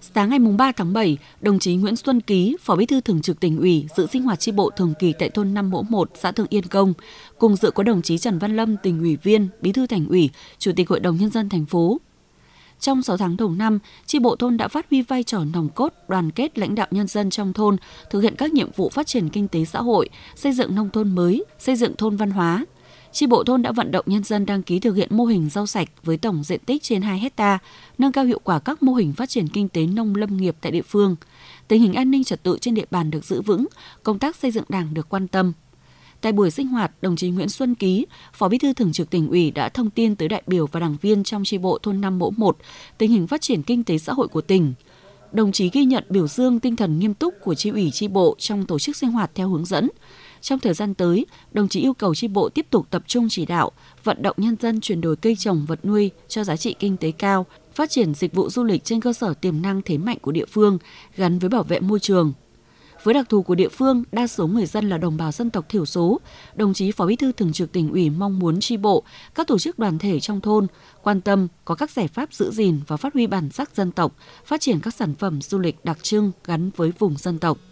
Sáng ngày 3 tháng 7, đồng chí Nguyễn Xuân Ký, Phó Bí thư Thường trực tỉnh ủy, dự sinh hoạt chi bộ thường kỳ tại thôn Năm Mỗ 1, xã Thượng Yên Công. Cùng dự có đồng chí Trần Văn Lâm, tỉnh ủy viên, Bí thư Thành ủy, Chủ tịch Hội đồng Nhân dân thành phố. Trong 6 tháng đầu năm, chi bộ thôn đã phát huy vai trò nòng cốt, đoàn kết lãnh đạo nhân dân trong thôn, thực hiện các nhiệm vụ phát triển kinh tế xã hội, xây dựng nông thôn mới, xây dựng thôn văn hóa, Tri bộ thôn đã vận động nhân dân đăng ký thực hiện mô hình rau sạch với tổng diện tích trên 2 hecta, nâng cao hiệu quả các mô hình phát triển kinh tế nông lâm nghiệp tại địa phương. Tình hình an ninh trật tự trên địa bàn được giữ vững, công tác xây dựng đảng được quan tâm. Tại buổi sinh hoạt, đồng chí Nguyễn Xuân Ký, Phó Bí thư Thường trực tỉnh ủy đã thông tin tới đại biểu và đảng viên trong tri bộ thôn Nam Mỗ 1 tình hình phát triển kinh tế xã hội của tỉnh. Đồng chí ghi nhận biểu dương tinh thần nghiêm túc của tri ủy tri bộ trong tổ chức sinh hoạt theo hướng dẫn, trong thời gian tới, đồng chí yêu cầu chi bộ tiếp tục tập trung chỉ đạo, vận động nhân dân chuyển đổi cây trồng vật nuôi cho giá trị kinh tế cao, phát triển dịch vụ du lịch trên cơ sở tiềm năng thế mạnh của địa phương gắn với bảo vệ môi trường. Với đặc thù của địa phương, đa số người dân là đồng bào dân tộc thiểu số, đồng chí Phó Bí thư Thường trực tỉnh ủy mong muốn tri bộ, các tổ chức đoàn thể trong thôn quan tâm có các giải pháp giữ gìn và phát huy bản sắc dân tộc, phát triển các sản phẩm du lịch đặc trưng gắn với vùng dân tộc.